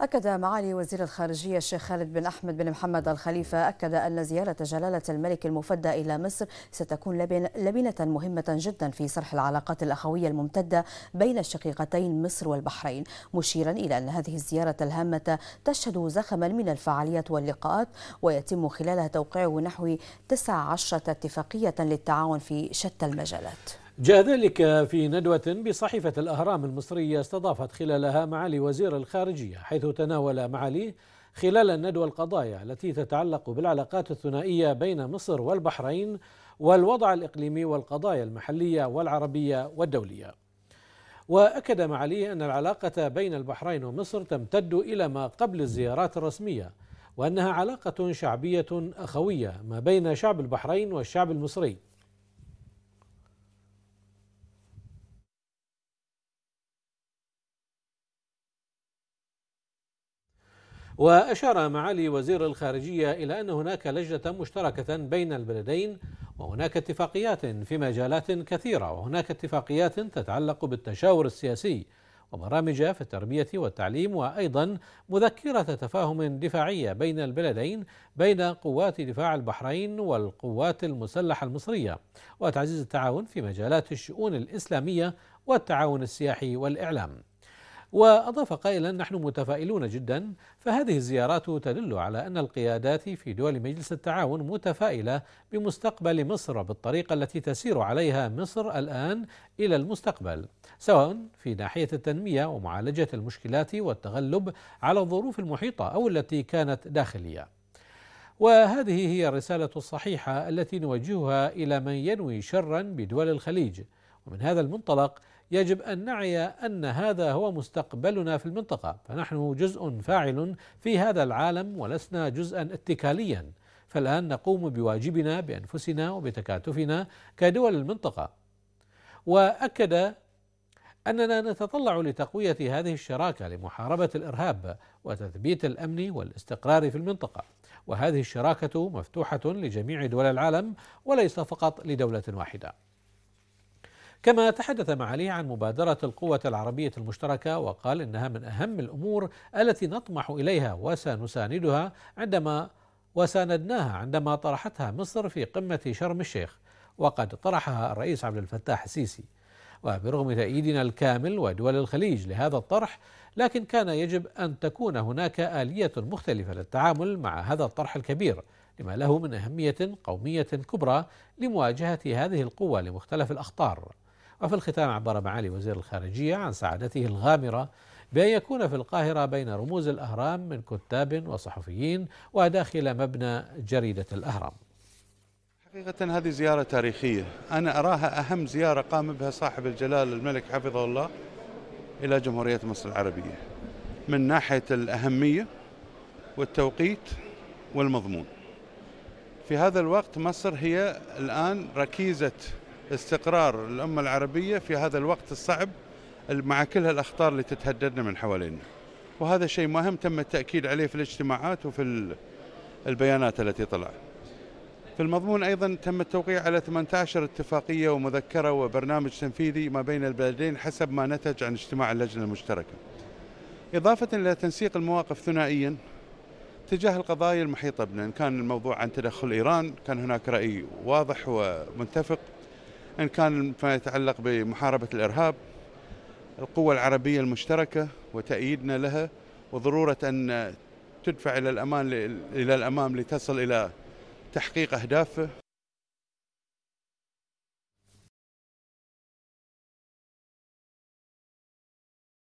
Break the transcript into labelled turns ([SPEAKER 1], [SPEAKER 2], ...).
[SPEAKER 1] أكد معالي وزير الخارجية الشيخ خالد بن أحمد بن محمد الخليفة أكد أن زيارة جلالة الملك المفدى إلى مصر ستكون لبنة مهمة جدا في صرح العلاقات الأخوية الممتدة بين الشقيقتين مصر والبحرين مشيرا إلى أن هذه الزيارة الهامة تشهد زخما من الفعاليات واللقاءات ويتم خلالها توقيع نحو 19 اتفاقية للتعاون في شتى المجالات
[SPEAKER 2] جاء ذلك في ندوة بصحيفة الأهرام المصرية استضافت خلالها معالي وزير الخارجية حيث تناول معاليه خلال الندوة القضايا التي تتعلق بالعلاقات الثنائية بين مصر والبحرين والوضع الإقليمي والقضايا المحلية والعربية والدولية وأكد معاليه أن العلاقة بين البحرين ومصر تمتد إلى ما قبل الزيارات الرسمية وأنها علاقة شعبية أخوية ما بين شعب البحرين والشعب المصري وأشار معالي وزير الخارجية إلى أن هناك لجنة مشتركة بين البلدين وهناك اتفاقيات في مجالات كثيرة وهناك اتفاقيات تتعلق بالتشاور السياسي وبرامج في التربية والتعليم وأيضا مذكرة تفاهم دفاعية بين البلدين بين قوات دفاع البحرين والقوات المسلحة المصرية وتعزيز التعاون في مجالات الشؤون الإسلامية والتعاون السياحي والإعلام وأضاف قائلا نحن متفائلون جدا فهذه الزيارات تدل على أن القيادات في دول مجلس التعاون متفائلة بمستقبل مصر بالطريقة التي تسير عليها مصر الآن إلى المستقبل سواء في ناحية التنمية ومعالجة المشكلات والتغلب على الظروف المحيطة أو التي كانت داخلية وهذه هي الرسالة الصحيحة التي نوجهها إلى من ينوي شرا بدول الخليج ومن هذا المنطلق يجب ان نعي ان هذا هو مستقبلنا في المنطقه فنحن جزء فاعل في هذا العالم ولسنا جزءا اتكاليا فالان نقوم بواجبنا بانفسنا وبتكاتفنا كدول المنطقه واكد اننا نتطلع لتقويه هذه الشراكه لمحاربه الارهاب وتثبيت الامن والاستقرار في المنطقه وهذه الشراكه مفتوحه لجميع دول العالم وليس فقط لدوله واحده كما تحدث معاليه عن مبادرة القوة العربية المشتركة وقال إنها من أهم الأمور التي نطمح إليها وسنساندها عندما وساندناها عندما طرحتها مصر في قمة شرم الشيخ وقد طرحها الرئيس عبد الفتاح السيسي وبرغم تأييدنا الكامل ودول الخليج لهذا الطرح لكن كان يجب أن تكون هناك آلية مختلفة للتعامل مع هذا الطرح الكبير لما له من أهمية قومية كبرى لمواجهة هذه القوة لمختلف الأخطار وفي الختام عبر معالي وزير الخارجية عن سعادته الغامرة بأن يكون في القاهرة بين رموز الأهرام من كتاب وصحفيين وداخل مبنى جريدة الأهرام
[SPEAKER 1] حقيقة هذه زيارة تاريخية
[SPEAKER 2] أنا أراها أهم زيارة قام بها صاحب الجلال الملك
[SPEAKER 1] حفظه الله إلى جمهورية مصر العربية من ناحية الأهمية والتوقيت والمضمون في هذا الوقت مصر هي الآن ركيزة استقرار الأمة العربية في هذا الوقت الصعب مع كل هالأخطار اللي تتهددنا من حوالينا وهذا شيء مهم تم التأكيد عليه في الاجتماعات وفي البيانات التي طلعت في المضمون أيضا تم التوقيع على 18 اتفاقية ومذكرة وبرنامج تنفيذي ما بين البلدين حسب ما نتج عن اجتماع اللجنة المشتركة إضافة إلى تنسيق المواقف ثنائيا تجاه القضايا المحيطة بنا إن كان الموضوع عن تدخل إيران كان هناك رأي واضح ومنتفق إن كان فيما يتعلق بمحاربة الإرهاب القوة العربية المشتركة وتأييدنا لها وضرورة أن تدفع إلى إلى الأمام لتصل إلى تحقيق أهدافه